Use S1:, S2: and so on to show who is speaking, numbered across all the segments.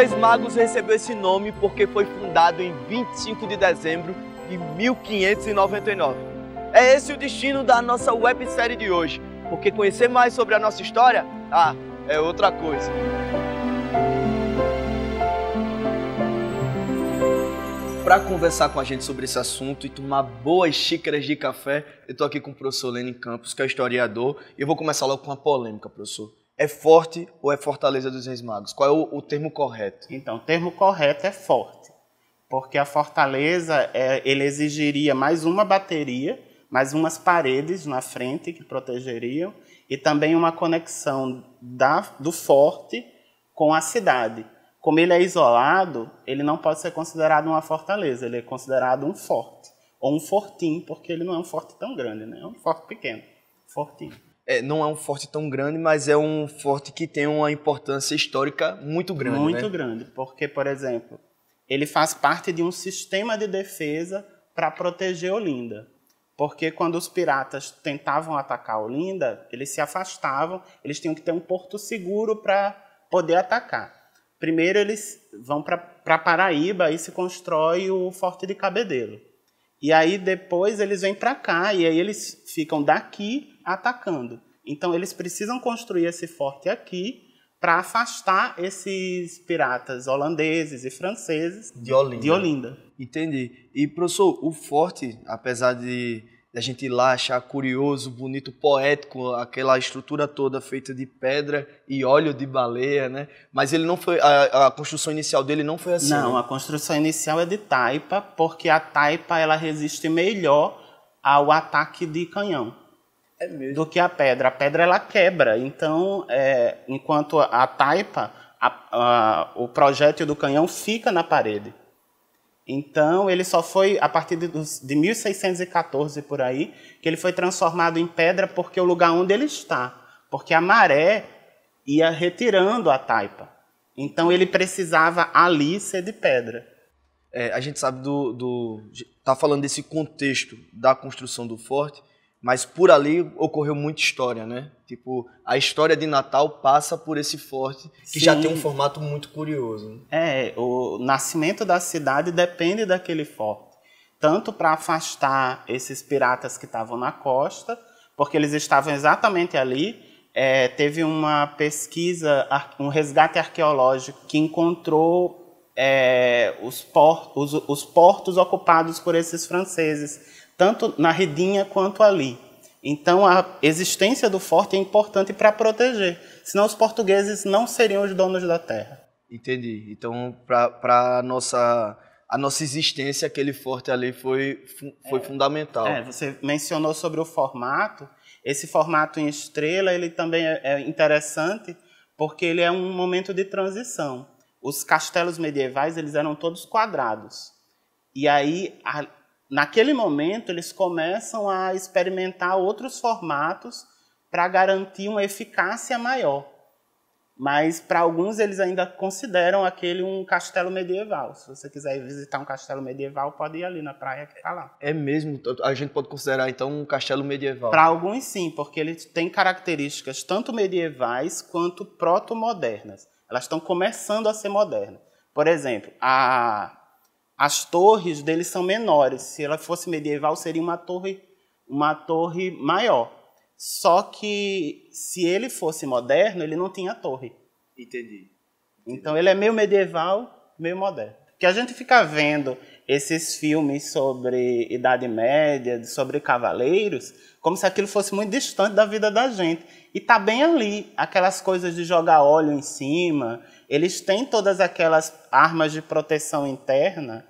S1: Reis Magos recebeu esse nome porque foi fundado em 25 de dezembro de 1599. É esse o destino da nossa websérie de hoje, porque conhecer mais sobre a nossa história, ah, é outra coisa. Para conversar com a gente sobre esse assunto e tomar boas xícaras de café, eu estou aqui com o professor Lênin Campos, que é historiador, e eu vou começar logo com uma polêmica, professor é forte ou é fortaleza dos reis magos? Qual é o, o termo
S2: correto? Então, o termo correto é forte, porque a fortaleza é, ele exigiria mais uma bateria, mais umas paredes na frente que protegeriam e também uma conexão da, do forte com a cidade. Como ele é isolado, ele não pode ser considerado uma fortaleza, ele é considerado um forte ou um fortim, porque ele não é um forte tão grande, né? É um forte pequeno, fortinho é, não é um forte tão grande, mas é um forte que tem uma importância histórica muito grande. Muito né? grande, porque, por exemplo, ele faz parte de um sistema de defesa para proteger Olinda. Porque quando os piratas tentavam atacar Olinda, eles se afastavam, eles tinham que ter um porto seguro para poder atacar. Primeiro eles vão para Paraíba e se constrói o Forte de Cabedelo. E aí depois eles vêm para cá e aí eles ficam daqui atacando. Então eles precisam construir esse forte aqui para afastar esses piratas holandeses e franceses de Olinda. de Olinda.
S1: Entendi. E professor, o forte, apesar de a gente ir lá achar curioso, bonito, poético, aquela estrutura toda feita de pedra e óleo de baleia, né? Mas ele não foi a,
S2: a construção inicial dele não foi assim. Não, né? a construção inicial é de taipa, porque a taipa ela resiste melhor ao ataque de canhão. É do que a pedra. A pedra ela quebra, então é, enquanto a taipa, a, a, o projétil do canhão fica na parede. Então ele só foi a partir de, de 1614 por aí que ele foi transformado em pedra porque o lugar onde ele está, porque a maré ia retirando a taipa. Então ele precisava ali ser de pedra. É, a gente sabe do, do tá falando
S1: desse contexto da construção do forte, mas por ali ocorreu muita história, né? Tipo, a história de Natal passa por esse forte, que Sim. já tem um
S2: formato muito curioso. Né? É, o nascimento da cidade depende daquele forte. Tanto para afastar esses piratas que estavam na costa, porque eles estavam exatamente ali. É, teve uma pesquisa, um resgate arqueológico que encontrou é, os, portos, os, os portos ocupados por esses franceses tanto na redinha quanto ali. Então, a existência do forte é importante para proteger, senão os portugueses não seriam os donos da terra.
S1: Entendi. Então, para nossa a nossa existência, aquele forte ali foi,
S2: foi é, fundamental. É, você mencionou sobre o formato. Esse formato em estrela, ele também é, é interessante porque ele é um momento de transição. Os castelos medievais, eles eram todos quadrados. E aí, Naquele momento, eles começam a experimentar outros formatos para garantir uma eficácia maior. Mas para alguns eles ainda consideram aquele um castelo medieval. Se você quiser visitar um castelo medieval, pode ir ali na praia que está lá. É mesmo? A gente pode considerar então um castelo medieval? Para alguns sim, porque ele tem características tanto medievais quanto proto-modernas. Elas estão começando a ser modernas. Por exemplo, a as torres deles são menores. Se ela fosse medieval, seria uma torre, uma torre maior. Só que se ele fosse moderno, ele não tinha torre. Entendi. Entendi. Então ele é meio medieval, meio moderno. Que a gente fica vendo esses filmes sobre Idade Média, sobre cavaleiros, como se aquilo fosse muito distante da vida da gente. E tá bem ali, aquelas coisas de jogar óleo em cima, eles têm todas aquelas armas de proteção interna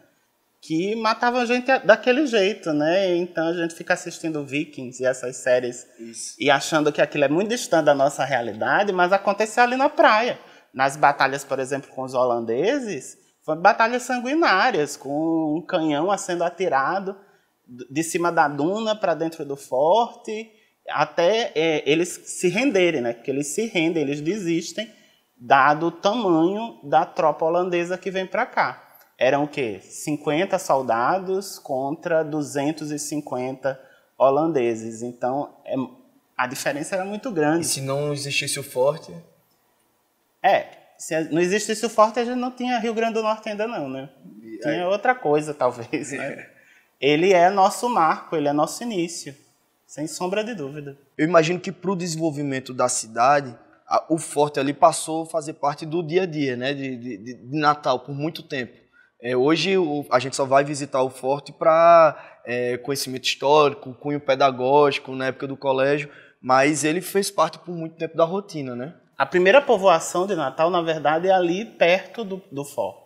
S2: que matavam a gente daquele jeito, né? Então a gente fica assistindo Vikings e essas séries Isso. e achando que aquilo é muito distante da nossa realidade, mas aconteceu ali na praia. Nas batalhas, por exemplo, com os holandeses, foram batalhas sanguinárias, com um canhão sendo atirado de cima da duna para dentro do forte, até é, eles se renderem, né? Porque eles se rendem, eles desistem, dado o tamanho da tropa holandesa que vem para cá eram o quê? 50 soldados contra 250 holandeses. Então, é, a diferença era muito grande. E se não existisse o forte? É, se não existisse o forte, a gente não tinha Rio Grande do Norte ainda não, né? Tinha outra coisa, talvez, né? É. Ele é nosso marco, ele é nosso início, sem sombra de dúvida. Eu imagino que para o
S1: desenvolvimento da cidade, a, o forte ali passou a fazer parte do dia a dia, né, de, de, de Natal, por muito tempo. É, hoje o, a gente só vai visitar o forte para é, conhecimento histórico, cunho pedagógico na época do colégio, mas ele fez
S2: parte por muito tempo da rotina, né? A primeira povoação de Natal, na verdade, é ali perto do, do forte.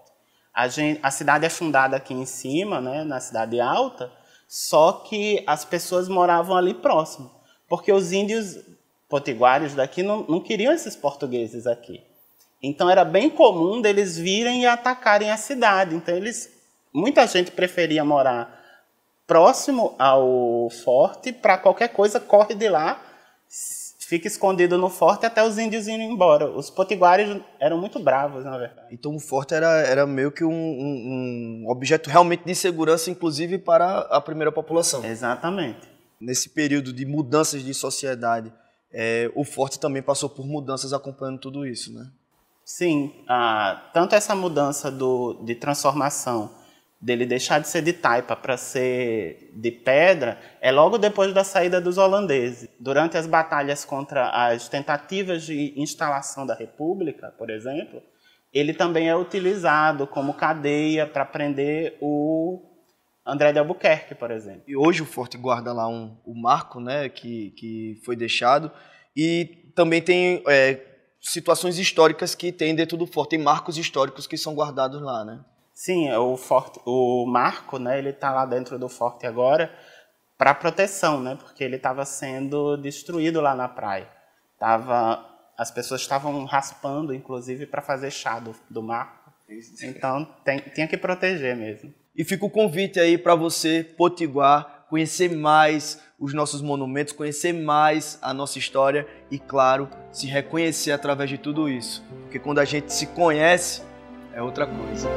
S2: A, gente, a cidade é fundada aqui em cima, né, na cidade alta, só que as pessoas moravam ali próximo, porque os índios potiguários daqui não, não queriam esses portugueses aqui. Então era bem comum deles virem e atacarem a cidade. Então eles, muita gente preferia morar próximo ao forte para qualquer coisa corre de lá, fica escondido no forte até os índios irem embora. Os potiguares eram muito bravos, na verdade. Então o
S1: forte era, era meio que um, um, objeto realmente de segurança, inclusive para a primeira população. Exatamente. Nesse período de mudanças de sociedade, é, o forte também passou por mudanças acompanhando tudo isso, né?
S2: Sim, ah, tanto essa mudança do, de transformação dele deixar de ser de taipa para ser de pedra é logo depois da saída dos holandeses. Durante as batalhas contra as tentativas de instalação da República, por exemplo, ele também é utilizado como cadeia para prender o André de Albuquerque,
S1: por exemplo. E hoje o forte guarda lá um, o marco né, que, que foi deixado e também tem é, situações históricas que tem dentro do forte, tem marcos históricos
S2: que são guardados lá, né? Sim, é o forte, o marco, né, ele está lá dentro do forte agora para proteção, né, porque ele estava sendo destruído lá na praia. Tava, as pessoas estavam raspando, inclusive, para fazer chá do, do marco. Então tem, tinha que proteger mesmo.
S1: E fica o convite aí para você, Potiguar, conhecer mais os nossos monumentos, conhecer mais a nossa história e, claro, se reconhecer através de tudo isso. Porque quando a gente se conhece, é outra coisa.